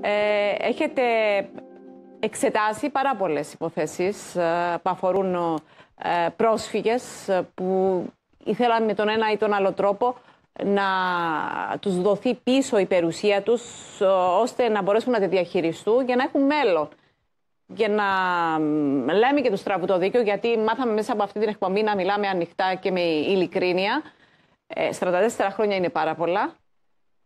Ε, έχετε εξετάσει πάρα πολλές υποθέσεις ε, που αφορούν ε, πρόσφυγες ε, που ήθελαν με τον ένα ή τον άλλο τρόπο να τους δοθεί πίσω η περιουσία τους ώστε να μπορέσουν να τη διαχειριστούν για να έχουν μέλλον. Και να λέμε και τους τραβού το δίκιο γιατί μάθαμε μέσα από αυτή την εκπομπή να μιλάμε ανοιχτά και με ειλικρίνεια. Ε, 44 χρόνια είναι πάρα πολλά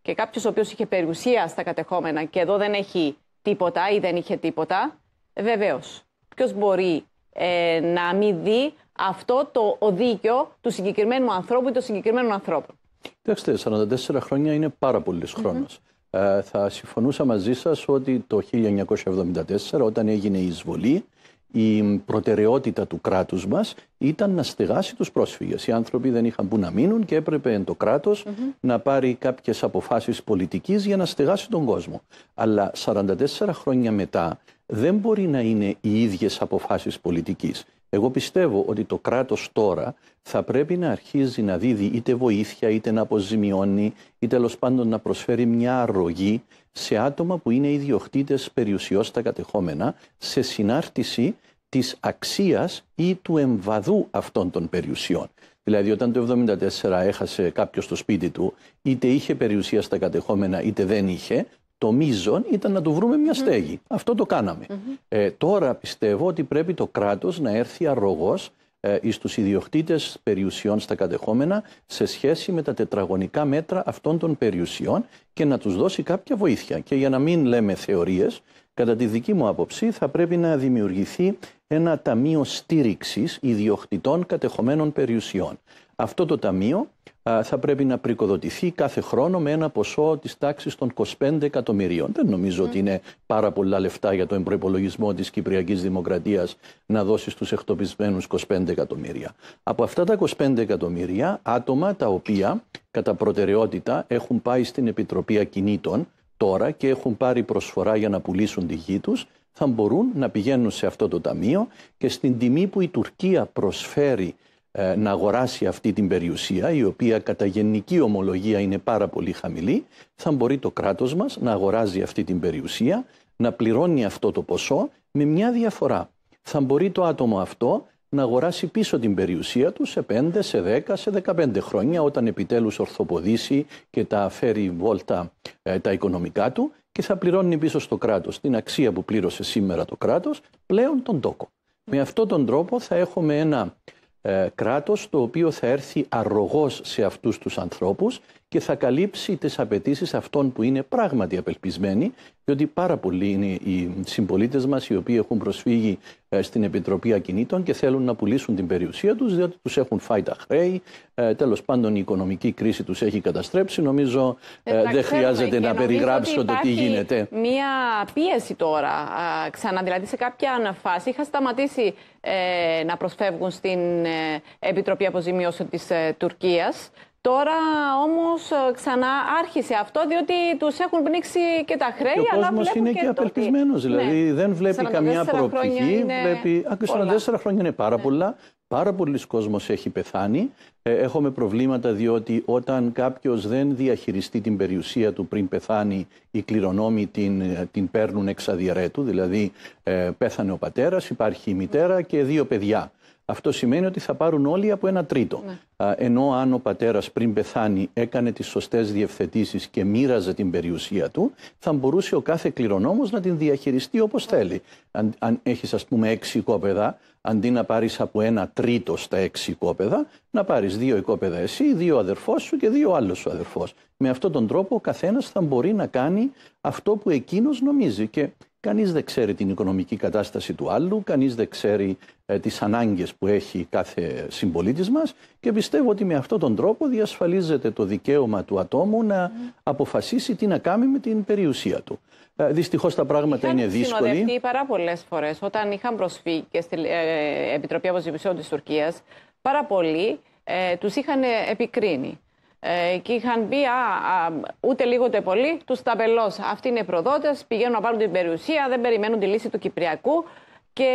και κάποιος ο οποίος είχε περιουσία στα κατεχόμενα και εδώ δεν έχει τίποτα ή δεν είχε τίποτα, βεβαίως. Ποιος μπορεί ε, να μην δει αυτό το οδίκιο του συγκεκριμένου ανθρώπου ή των συγκεκριμένων ανθρώπων. Κοιτάξτε, 44 χρόνια είναι πολύ πολλή ε, θα συμφωνούσα μαζί σας ότι το 1974, όταν έγινε η εισβολή, η προτεραιότητα του κράτους μας ήταν να στεγάσει τους πρόσφυγες. Οι άνθρωποι δεν είχαν που να μείνουν και έπρεπε το κράτος να πάρει κάποιες αποφάσεις πολιτικής για να στεγάσει τον κόσμο. Αλλά 44 χρόνια μετά δεν μπορεί να είναι οι ίδιες αποφάσεις πολιτικής. Εγώ πιστεύω ότι το κράτος τώρα θα πρέπει να αρχίζει να δίδει είτε βοήθεια, είτε να αποζημιώνει, ή τέλος πάντων να προσφέρει μια αρρωγή σε άτομα που είναι ιδιοκτήτες περιουσιώς τα κατεχόμενα, σε συνάρτηση της αξίας ή του εμβαδού αυτών των περιουσιών. Δηλαδή, όταν το 1974 έχασε κάποιος το σπίτι του, είτε είχε περιουσία στα κατεχόμενα είτε δεν είχε, το μείζον ήταν να του βρούμε μια στεγη Αυτό το καναμε Ε, τώρα πιστεύω ότι πρέπει το κράτος να έρθει αρρωγός ε, εις τους ιδιοκτήτες περιουσιών στα κατεχόμενα σε σχέση με τα τετραγωνικά μέτρα αυτών των περιουσιών και να τους δώσει κάποια βοήθεια. Και για να μην λέμε θεωρίες, Κατά τη δική μου άποψη θα πρέπει να δημιουργηθεί ένα ταμείο στήριξης ιδιοκτητών κατεχομένων περιουσιών. Αυτό το ταμείο θα πρέπει να πρικοδοτηθεί κάθε χρόνο με ένα ποσό της τάξης των 25 εκατομμυρίων. Δεν νομίζω ότι είναι πάρα πολλά λεφτά για τον προπολογισμό της Κυπριακής Δημοκρατίας να δώσει στους εκτοπισμένους 25 εκατομμύρια. Από αυτά τα 25 εκατομμύρια, άτομα τα οποία κατά προτεραιότητα έχουν πάει στην Επιτροπή Ακινήτων τώρα και έχουν πάρει προσφορά για να πουλήσουν τη γη τους, θα μπορούν να πηγαίνουν σε αυτό το ταμείο και στην τιμή που η Τουρκία προσφέρει ε, να αγοράσει αυτή την περιουσία, η οποία κατά γενική ομολογία είναι πάρα πολύ χαμηλή, θα μπορεί το κράτος μας να αγοράζει αυτή την περιουσία, να πληρώνει αυτό το ποσό με μια διαφορά. Θα μπορεί το άτομο αυτό να αγοράσει πίσω την περιουσία του σε 5, σε 10, σε 15 χρόνια όταν επιτέλους ορθοποδήσει και τα φέρει βόλτα ε, τα οικονομικά του και θα πληρώνει πίσω στο κράτος την αξία που πλήρωσε σήμερα το κράτος πλέον τον τόκο. Με αυτόν τον τρόπο θα έχουμε ένα ε, κράτος το οποίο θα έρθει αρρωγός σε αυτούς τους ανθρώπους και θα καλύψει τις απαιτήσεις αυτών που είναι πράγματι απελπισμένοι, διότι πάρα πολλοί είναι οι συμπολίτες μας οι οποίοι έχουν προσφύγει ε, στην Επιτροπή Ακινήτων και θέλουν να πουλήσουν την περιουσία τους, διότι τους έχουν φάει τα χρέη, ε, τέλος πάντων η οικονομική κρίση τους έχει καταστρέψει. Νομίζω ε, δεν χρειάζεται να περιγράψω το τι γίνεται. Μία πίεση τώρα, ξανά δηλαδή σε κάποια φάση είχα σταματήσει ε, να προσφεύγουν στην ε, Επιτροπή Αποζημίωσεων της ε, Τουρκίας. Τώρα όμως ε, ξανά άρχισε αυτό διότι τους έχουν πνίξει και τα χρέη. Και ο κόσμο είναι και, και απελπισμένος, δηλαδή ναι, δεν βλέπει καμιά προοπτική. Είναι... Βλέπει... 4 χρόνια είναι πάρα ναι. πολλά. Πάρα πολλοί κόσμος έχει πεθάνει. Ε, έχουμε προβλήματα διότι όταν κάποιος δεν διαχειριστεί την περιουσία του πριν πεθάνει, οι κληρονόμοι την, την παίρνουν εξ δηλαδή ε, πέθανε ο πατέρας, υπάρχει η μητέρα και δύο παιδιά αυτό σημαίνει ότι θα πάρουν όλοι από ένα τρίτο. Ναι. Ενώ αν ο πατέρας πριν πεθάνει έκανε τις σωστές διευθετήσεις και μοίραζε την περιουσία του, θα μπορούσε ο κάθε κληρονόμος να την διαχειριστεί όπως ναι. θέλει. Αν, αν έχεις, ας πούμε, έξι οικόπεδα, αντί να πάρεις από ένα τρίτο στα έξι οικόπεδα, να πάρεις δύο οικόπεδα εσύ, δύο αδερφός σου και δύο άλλος σου αδερφός. Με αυτόν τον τρόπο ο καθένας θα μπορεί να κάνει αυτό που εκείνος νομίζει. Και Κανείς δεν ξέρει την οικονομική κατάσταση του άλλου, κανείς δεν ξέρει ε, τις ανάγκες που έχει κάθε συμπολίτης μας και πιστεύω ότι με αυτόν τον τρόπο διασφαλίζεται το δικαίωμα του ατόμου να αποφασίσει τι να κάνει με την περιουσία του. Ε, δυστυχώς τα πράγματα είναι δύσκολη. Είχαν συνοδευτεί πάρα πολλές φορές όταν είχαν προσφύγει και στην ε, Επιτροπή Αποζημισιών της Τουρκίας πάρα πολλοί ε, τους είχαν επικρίνει. Ε, και είχαν πει ούτε λίγο ούτε πολύ τους ταπελώ. Αυτοί είναι οι προδότες, πηγαίνουν να πάρουν την περιουσία, δεν περιμένουν τη λύση του Κυπριακού και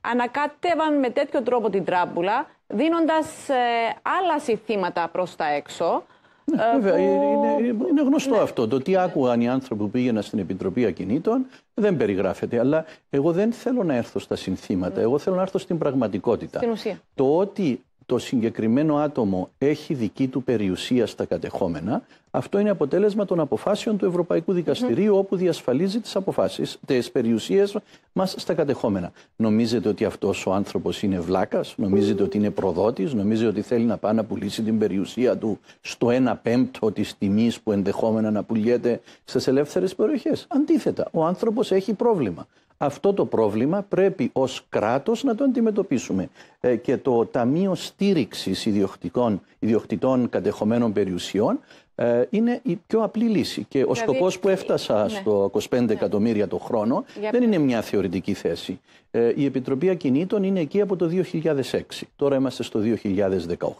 ανακάτευαν με τέτοιο τρόπο την τράμπουλα, δίνοντας ε, άλλα συνθήματα προς τα έξω. Ναι, ε, βέβαια, είναι, είναι γνωστό ναι. αυτό. Το τι άκουγαν οι άνθρωποι που πήγαιναν στην Επιτροπή Ακινήτων δεν περιγράφεται. Αλλά εγώ δεν θέλω να έρθω στα συνθήματα. Ναι. Εγώ θέλω να έρθω στην πραγματικότητα. Στην ουσία. Το ότι το συγκεκριμένο άτομο έχει δική του περιουσία στα κατεχόμενα, αυτό είναι αποτέλεσμα των αποφάσεων του Ευρωπαϊκού Δικαστηρίου, όπου διασφαλίζει τις αποφάσεις, τις περιουσίες μας στα κατεχόμενα. Νομίζετε ότι αυτός ο άνθρωπος είναι βλάκας, νομίζετε ότι είναι προδότης, νομίζετε ότι θέλει να πάει να πουλήσει την περιουσία του στο 1 πέμπτο της τιμής που ενδεχόμενα να πουλιέται στις ελεύθερες περιοχές. Αντίθετα, ο άνθρωπος έχει πρόβλημα. Αυτό το πρόβλημα πρέπει ως κράτος να το αντιμετωπίσουμε. Ε, και το Ταμείο Στήριξης Ιδιοκτικών, Ιδιοκτητών Κατεχομένων Περιουσιών ε, είναι η πιο απλή λύση. Και ο δηλαδή, σκοπός που ε, έφτασα ναι. στο 25 ναι. εκατομμύρια το χρόνο δεν είναι μια θεωρητική θέση. Ε, η Επιτροπή Ακινήτων είναι εκεί από το 2006. Τώρα είμαστε στο 2018,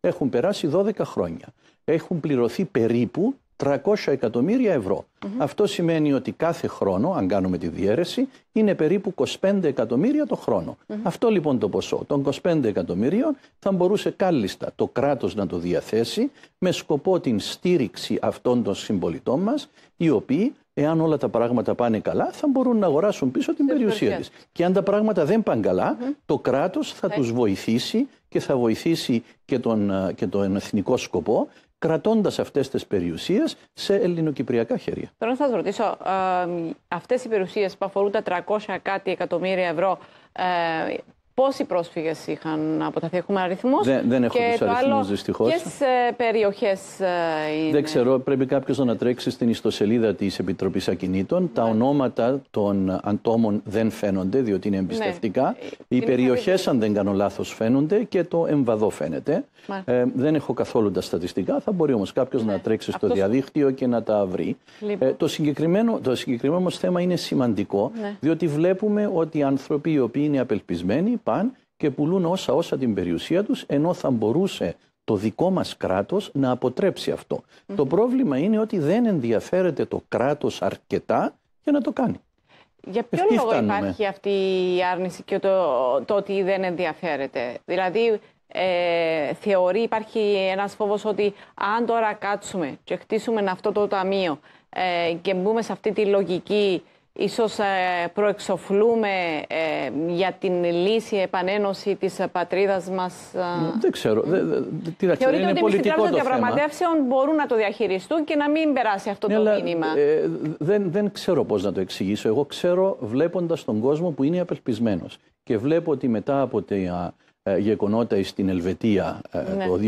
έχουν περάσει 12 χρόνια. Έχουν πληρωθεί περίπου 300 εκατομμύρια ευρώ. Αυτό σημαίνει ότι κάθε χρόνο, αν κάνουμε τη διαίρεση, είναι περίπου 25 εκατομμύρια το χρόνο. Αυτό λοιπόν το ποσό των 25 εκατομμυρίων θα μπορούσε κάλλιστα το κράτος να το διαθέσει με σκοπό την στήριξη αυτών των συμπολιτών μας, οι οποίοι εάν όλα τα πράγματα πάνε καλά, θα μπορούν να αγοράσουν πίσω την περιουσία της. Και αν τα πράγματα δεν πάνε καλά, το κράτος θα okay. τους βοηθήσει και θα βοηθήσει και τον, ε, και τον εθνικό σκοπό κρατώντας αυτές τις περιουσίες σε ελληνοκυπριακά χέρια. Τώρα να σας ρωτήσω, ε, αυτές οι περιουσίες που αφορούν τα 300 κάτι εκατομμύρια ευρώ ε, πόσοι πρόσφυγες είχαν αποταθεί. Έχουμε αριθμούς. Δεν, δεν έχω του αριθμούς δυστυχώς. Ποιες περιοχές ε, είναι. Δεν ξέρω, πρέπει κάποιος να τρέξει στην ιστοσελίδα της Επιτροπής Ακινήτων. Τα ναι. ονόματα των αντόμων δεν φαίνονται, διότι είναι ναι. εμπιστευτικά. Ε, οι περιοχέ, αν δεν κάνω λάθος, φαίνονται και το εμβαδό φαίνεται. Ε, δεν έχω καθόλου τα στατιστικά. Θα μπορεί όμως κάποιος να ναι. τρέξει στο διαδίκτυο και να τα βρει. Λοιπόν. το συγκεκριμένο, το συγκεκριμένο θέμα είναι σημαντικό, διότι βλέπουμε ότι οι άνθρωποι οι οποίοι είναι απελπισμένοι και πουλούν όσα όσα την περιουσία τους, ενώ θα μπορούσε το δικό μας κράτος να αποτρέψει αυτό. Το πρόβλημα είναι ότι δεν ενδιαφέρεται το κράτος αρκετά για να το κάνει. Για ποιο λόγο υπάρχει αυτή η άρνηση και το, το ότι δεν ενδιαφέρεται. Δηλαδή ε, θεωρεί, υπάρχει ένας φόβος ότι αν τώρα κάτσουμε και χτίσουμε αυτό το ταμείο ε, και μπούμε σε αυτή τη λογική Ίσως ε, προεξοφλούμε ε, για την λύση επανένωση της ε, πατρίδας μας. Δεν ξέρω. Δε, δε, τι Είναι ότι πολιτικό διαπραγματεύσεων μπορούν να το διαχειριστούν και να μην περάσει αυτό ναι, το κίνημα. μήνυμα. δεν, δεν ξέρω πώς να το εξηγήσω. Εγώ ξέρω βλέποντας τον κόσμο που είναι απελπισμένος. Και βλέπω ότι μετά από τη γεγονότα στην Ελβετία ναι. το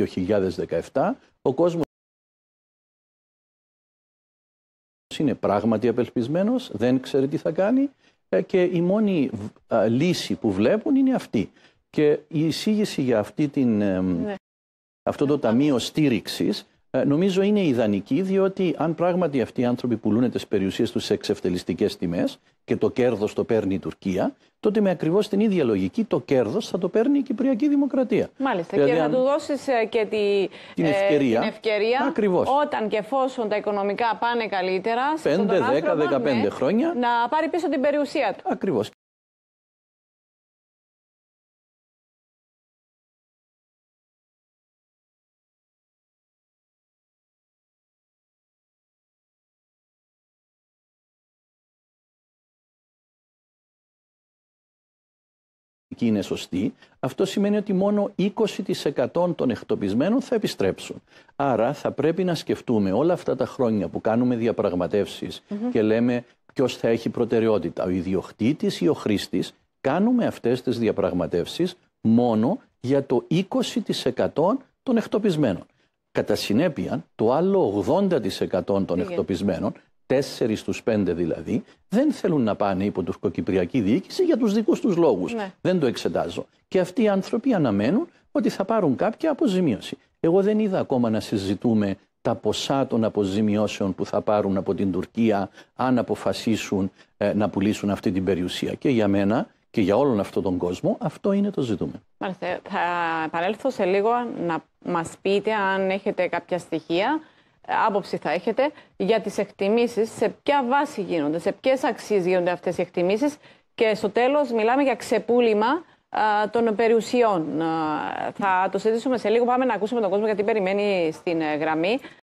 2017, ο κόσμος είναι πράγματι απελπισμένος, δεν ξέρει τι θα κάνει ε, και η μόνη ε, λύση που βλέπουν είναι αυτή. Και η εισήγηση για αυτή την, ε, ναι. αυτό το ναι. ταμείο στήριξης ε, νομίζω είναι ιδανική, διότι αν πράγματι αυτοί οι άνθρωποι πουλούν τις περιουσίες τους σε εξευτελιστικές τιμές και το κέρδος το παίρνει η Τουρκία, τότε με ακριβώς την ίδια λογική το κέρδος θα το παίρνει η Κυπριακή Δημοκρατία. Μάλιστα. Δηλαδή, και θα αν... του δώσεις ε, και ε, την ευκαιρία, όταν και εφόσον τα οικονομικά πάνε καλύτερα, σε 5, 10, 15 χρόνια να πάρει πίσω την περιουσία του. Ακριβώς. πολιτική είναι σωστή, αυτό σημαίνει ότι μόνο 20% των εκτοπισμένων θα επιστρέψουν. Άρα θα πρέπει να σκεφτούμε όλα αυτά τα χρόνια που κάνουμε διαπραγματεύσεις και λέμε ποιος θα έχει προτεραιότητα, ο ιδιοκτήτης ή ο χρήστης, κάνουμε αυτές τις διαπραγματεύσεις μόνο για το 20% των εκτοπισμένων. Κατά συνέπεια, το άλλο 80% των εκτοπισμένων τέσσερις στους πέντε δηλαδή, δεν θέλουν να πάνε υπό τουρκοκυπριακή διοίκηση για τους δικούς τους λόγους. Ναι. Δεν το εξετάζω. Και αυτοί οι άνθρωποι αναμένουν ότι θα πάρουν κάποια αποζημίωση. Εγώ δεν είδα ακόμα να συζητούμε τα ποσά των αποζημιώσεων που θα πάρουν από την Τουρκία αν αποφασίσουν ε, να πουλήσουν αυτή την περιουσία. Και για μένα και για όλον αυτόν τον κόσμο αυτό είναι το ζητούμενο. Μάλιστα. Θα επανέλθω σε λίγο να μας πείτε αν έχετε κάποια στοιχεία ε, άποψη θα έχετε για τις εκτιμήσεις, σε ποια βάση γίνονται, σε ποιες αξίες γίνονται αυτές οι εκτιμήσεις και στο τέλος μιλάμε για ξεπούλημα των περιουσιών. Ε, θα το συζητήσουμε σε λίγο. Πάμε να ακούσουμε τον κόσμο γιατί περιμένει στην ε, γραμμή.